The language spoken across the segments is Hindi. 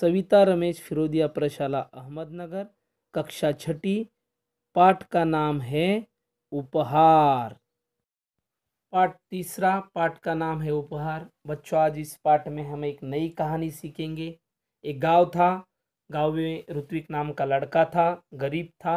सविता रमेश फिरोदिया प्रशाला अहमदनगर कक्षा छठी पाठ का नाम है उपहार पाठ तीसरा पाठ का नाम है उपहार बच्चों आज इस पाठ में हम एक नई कहानी सीखेंगे एक गांव था गांव में ऋत्विक नाम का लड़का था गरीब था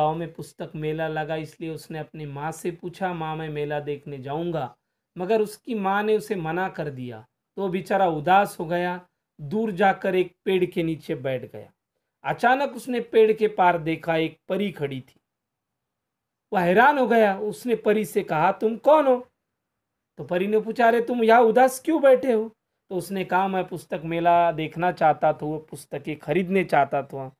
गांव में पुस्तक मेला लगा इसलिए उसने अपनी माँ से पूछा माँ मैं मेला देखने जाऊँगा मगर उसकी माँ ने उसे मना कर दिया तो बेचारा उदास हो गया दूर जाकर एक पेड़ के नीचे बैठ गया अचानक उसने पेड़ के पार देखा एक परी खड़ी थी वह हैरान हो गया उसने परी से कहा तुम कौन हो तो परी ने पूछा रे तुम यहाँ उदास क्यों बैठे हो तो उसने कहा मैं पुस्तक मेला देखना चाहता था वो पुस्तकें खरीदने चाहता था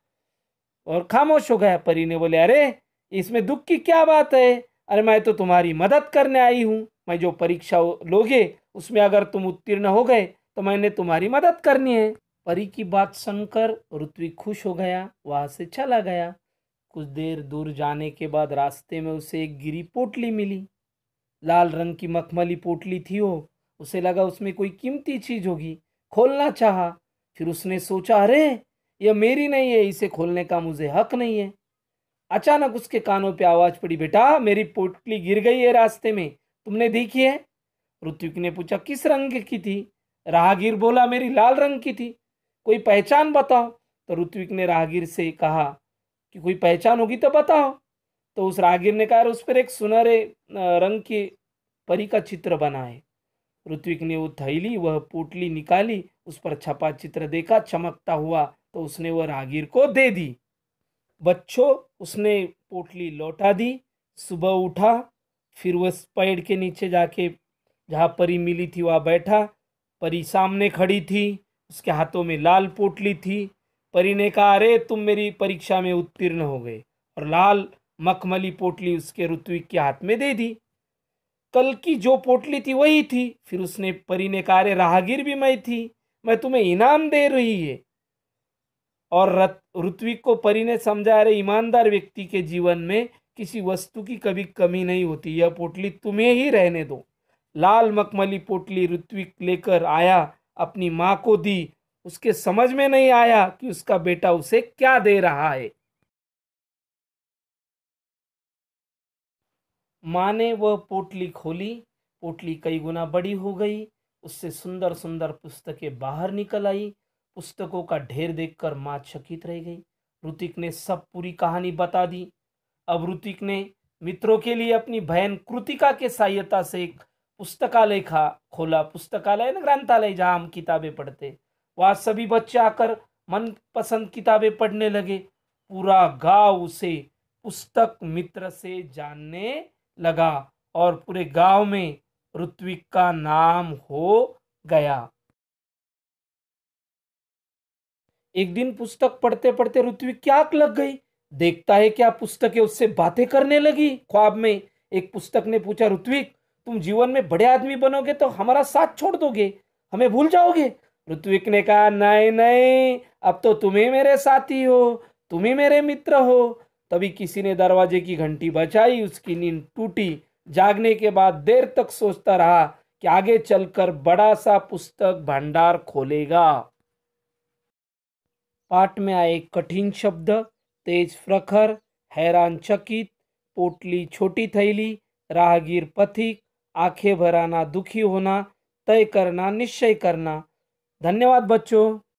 और खामोश हो गया परी ने बोले अरे इसमें दुख की क्या बात है अरे मैं तो तुम्हारी मदद करने आई हूँ मैं जो परीक्षा लोगे उसमें अगर तुम उत्तीर्ण हो गए तो मैंने तुम्हारी मदद करनी है परी की बात सुनकर ऋत्विक खुश हो गया वहाँ से चला गया कुछ देर दूर जाने के बाद रास्ते में उसे एक गिरी पोटली मिली लाल रंग की मखमली पोटली थी वो उसे लगा उसमें कोई कीमती चीज़ होगी खोलना चाहा फिर उसने सोचा अरे यह मेरी नहीं है इसे खोलने का मुझे हक नहीं है अचानक उसके कानों पे आवाज़ पड़ी बेटा मेरी पोटली गिर गई है रास्ते में तुमने देखी है ऋत्विक ने पूछा किस रंग की थी राहगीर बोला मेरी लाल रंग की थी कोई पहचान बताओ तो ऋत्विक ने राहगीर से कहा कि कोई पहचान होगी तो बताओ तो उस राहगीर ने कहा उस पर एक सुनहरे रंग की परी का चित्र बना है ऋत्विक ने वो थैली वह पोटली निकाली उस पर छपा चित्र देखा चमकता हुआ तो उसने वह राहगीर को दे दी बच्चों उसने पोटली लौटा दी सुबह उठा फिर वह पेड़ के नीचे जाके जहाँ परी मिली थी वहाँ बैठा परी सामने खड़ी थी उसके हाथों में लाल पोटली थी परी ने कहा अरे तुम मेरी परीक्षा में उत्तीर्ण हो गए और लाल मखमली पोटली उसके ऋत्विक के हाथ में दे दी कल की जो पोटली थी वही थी फिर उसने परी ने कहा अरे राहगीर भी मैं थी मैं तुम्हें इनाम दे रही है और ऋत्विक को परी ने समझा रहे ईमानदार व्यक्ति के जीवन में किसी वस्तु की कभी कमी नहीं होती यह पोटली तुम्हें ही रहने दो लाल मखमली पोटली ऋत्विक लेकर आया अपनी माँ को दी उसके समझ में नहीं आया कि उसका बेटा उसे क्या दे रहा है माँ ने वह पोटली खोली पोटली कई गुना बड़ी हो गई उससे सुंदर सुंदर पुस्तकें बाहर निकल आई पुस्तकों का ढेर देखकर माँ चकित रह गई ऋतिक ने सब पूरी कहानी बता दी अब ऋतिक ने मित्रों के लिए अपनी बहन कृतिका के सहायता से एक पुस्तकालय खा खोला पुस्तकालय ना ग्रंथालय जहाँ हम किताबें पढ़ते वहाँ सभी बच्चे आकर मनपसंद किताबें पढ़ने लगे पूरा गांव उसे पुस्तक मित्र से जानने लगा और पूरे गांव में ऋत्विक का नाम हो गया एक दिन पुस्तक पढ़ते पढ़ते ऋत्विक की आंख लग गई देखता है क्या है उससे बातें करने लगी ख्वाब में एक पुस्तक ने पूछा ऋत्विक तुम जीवन में बड़े आदमी बनोगे तो हमारा साथ छोड़ दोगे हमें भूल जाओगे ऋत्विक ने कहा नहीं नहीं अब तो तुम्हें मेरे साथी हो तुम्ही मेरे मित्र हो तभी किसी ने दरवाजे की घंटी बचाई उसकी नींद टूटी जागने के बाद देर तक सोचता रहा कि आगे चलकर बड़ा सा पुस्तक भंडार खोलेगा पाठ में आए कठिन शब्द तेज प्रखर हैरान चकित पोटली छोटी थैली राहगीर पथिक आंखें भराना दुखी होना तय करना निश्चय करना धन्यवाद बच्चों